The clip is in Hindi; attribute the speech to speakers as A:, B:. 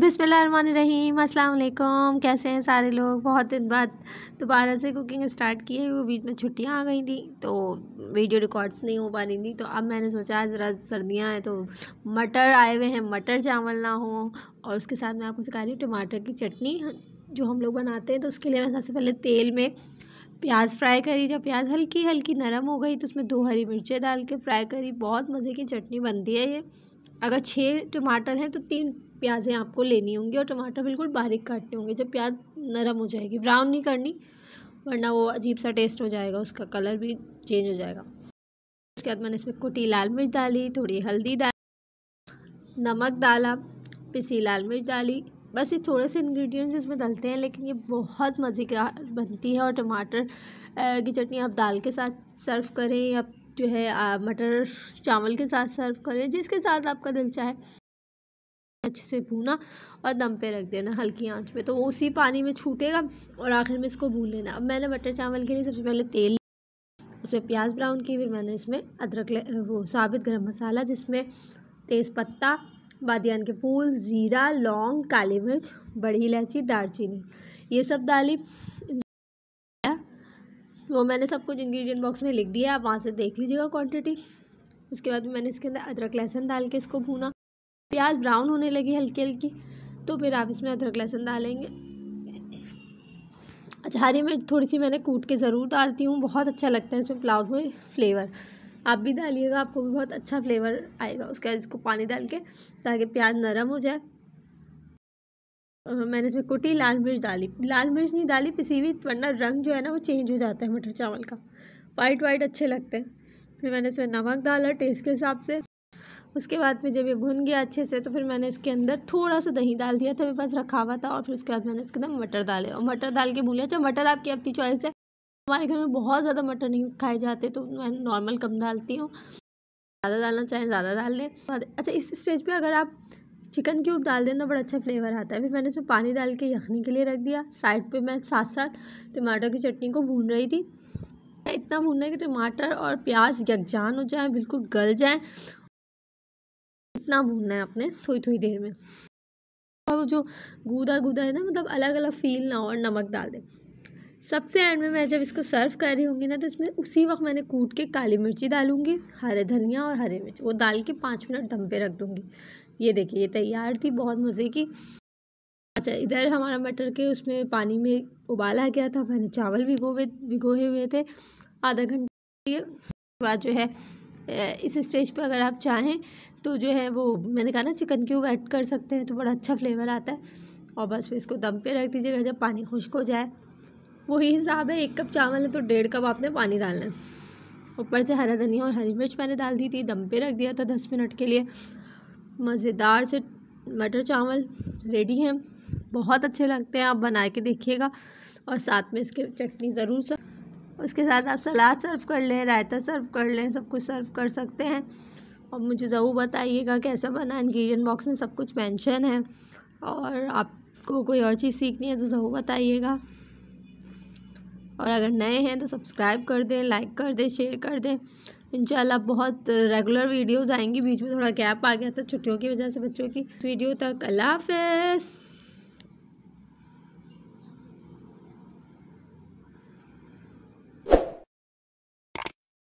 A: बिसमीम अल्लाम कैसे हैं सारे लोग बहुत दिन बाद दोबारा से कुकिंग स्टार्ट की है वो बीच में छुट्टियां आ गई थी तो वीडियो रिकॉर्ड्स नहीं हो पा रही थी तो अब मैंने सोचा ज़रा सर्दियां हैं तो मटर आए हुए हैं मटर चावल ना हो और उसके साथ मैं आपको सिखा रही हूँ टमाटर की चटनी जो हम लोग बनाते हैं तो उसके लिए मैं सबसे पहले तेल में प्याज फ्राई करी जब प्याज हल्की हल्की नरम हो गई तो उसमें दो हरी मिर्चें डाल के फ्राई करी बहुत मज़े की चटनी बनती है ये अगर छः टमाटर हैं तो तीन प्याज़ें आपको लेनी होंगी और टमाटर बिल्कुल बारीक काटने होंगे जब प्याज नरम हो जाएगी ब्राउन नहीं करनी वरना वो अजीब सा टेस्ट हो जाएगा उसका कलर भी चेंज हो जाएगा उसके बाद मैंने इसमें कुटी लाल मिर्च डाली थोड़ी हल्दी डाली नमक डाला पिसी लाल मिर्च डाली बस ये थोड़े से इंग्रेडिएंट्स इसमें डलते हैं लेकिन ये बहुत मज़ेदार बनती है और टमाटर की चटनी आप दाल के साथ सर्व करें या जो है मटर चावल के साथ सर्व करें जिसके साथ आपका दिल चाहे अच्छे से भूना और दम पे रख देना हल्की आंच पे तो वो उसी पानी में छूटेगा और आखिर में इसको भून लेना अब मैंने मटर चावल के लिए सबसे पहले तेल उसमें प्याज ब्राउन की फिर मैंने इसमें अदरक वो साबित गर्म मसाला जिसमें तेज़पत्ता बादियान के फूल ज़ीरा लौंग काली मिर्च बड़ी इलायची दालचीनी ये सब डाली वो मैंने सब कुछ इंग्रेडिएंट बॉक्स में लिख दिया आप वहाँ से देख लीजिएगा क्वांटिटी उसके बाद मैंने इसके अंदर अदरक लहसुन डाल के इसको भूना प्याज ब्राउन होने लगी हल्की हल्की तो फिर आप इसमें अदरक लहसुन डालेंगे अच्छा हरी मिर्च थोड़ी सी मैंने कूट के ज़रूर डालती हूँ बहुत अच्छा लगता है इसमें पुलाव में फ्लेवर आप भी डालिएगा आपको भी बहुत अच्छा फ्लेवर आएगा उसके बाद इसको पानी डाल के ताकि प्याज नरम हो जाए मैंने इसमें कुटी लाल मिर्च डाली लाल मिर्च नहीं डाली पिसी हुई वरना रंग जो है ना वो चेंज हो जाता है मटर चावल का वाइट वाइट अच्छे लगते हैं फिर मैंने इसमें नमक डाला टेस्ट के हिसाब से उसके बाद में जब ये भुन गया अच्छे से तो फिर मैंने इसके अंदर थोड़ा सा दही डाल दिया था मेरे पास रखा हुआ था और फिर उसके बाद मैंने इसके अंदर मटर डाले और मटर डाल के भूलिया अच्छा मटर आपकी अपनी चॉइस है हमारे घर में बहुत ज़्यादा मटर नहीं खाए जाते तो मैं नॉर्मल कम डालती हूँ ज़्यादा डालना चाहें ज़्यादा डाल लें अच्छा इस स्टेज पर अगर आप चिकन क्यूब डाल देना बड़ा अच्छा फ्लेवर आता है फिर मैंने इसमें पानी डाल के यखनी के लिए रख दिया साइड पे मैं साथ साथ टमाटर की चटनी को भून रही थी इतना भूनना है कि टमाटर और प्याज यकजान हो जाए बिल्कुल गल जाए इतना भूनना है आपने थोड़ी थोड़ी देर में और जो गूदा गूदा है ना मतलब अलग अलग फील ना हो और नमक डाल दें सबसे एंड में मैं जब इसको सर्व कर रही होंगी ना तो इसमें उसी वक्त मैंने कूट के काली मिर्ची डालूंगी हरे धनिया और हरे मिर्च वो डाल के पाँच मिनट दम पे रख दूँगी ये देखिए ये तैयार थी बहुत मज़े की अच्छा इधर हमारा मटर के उसमें पानी में उबाला गया था मैंने चावल भिगोवे भिगोए हुए थे आधा घंटे बाद जो है इस स्टेज पे अगर आप चाहें तो जो है वो मैंने कहा ना चिकन क्यूब ऐड कर सकते हैं तो बड़ा अच्छा फ्लेवर आता है और बस फिर इसको दम पे रख दीजिएगा जब पानी खुश्क हो जाए वही हिसाब है एक कप चावल है तो डेढ़ कप आपने पानी डालना है ऊपर से हरा धनिया और हरी मिर्च मैंने डाल दी थी दम पे रख दिया था दस मिनट के लिए मज़ेदार से मटर चावल रेडी हैं बहुत अच्छे लगते हैं आप बना के देखिएगा और साथ में इसके चटनी ज़रूर सर उसके साथ आप सलाद सर्व कर लें रायता सर्व कर लें सब कुछ सर्व कर सकते हैं और मुझे ज़रूर बताइएगा कैसा बना इन्ग्रीडियंट बॉक्स में सब कुछ मेंशन है और आपको कोई और चीज़ सीखनी है तो ज़रूर बताइएगा और अगर नए हैं तो सब्सक्राइब कर दें लाइक कर दें शेयर कर दें इंशाल्लाह बहुत रेगुलर वीडियोस आएंगी बीच में थोड़ा गैप आ गया था छुट्टियों की वजह से बच्चों की वीडियो तक अल्लाह हाफ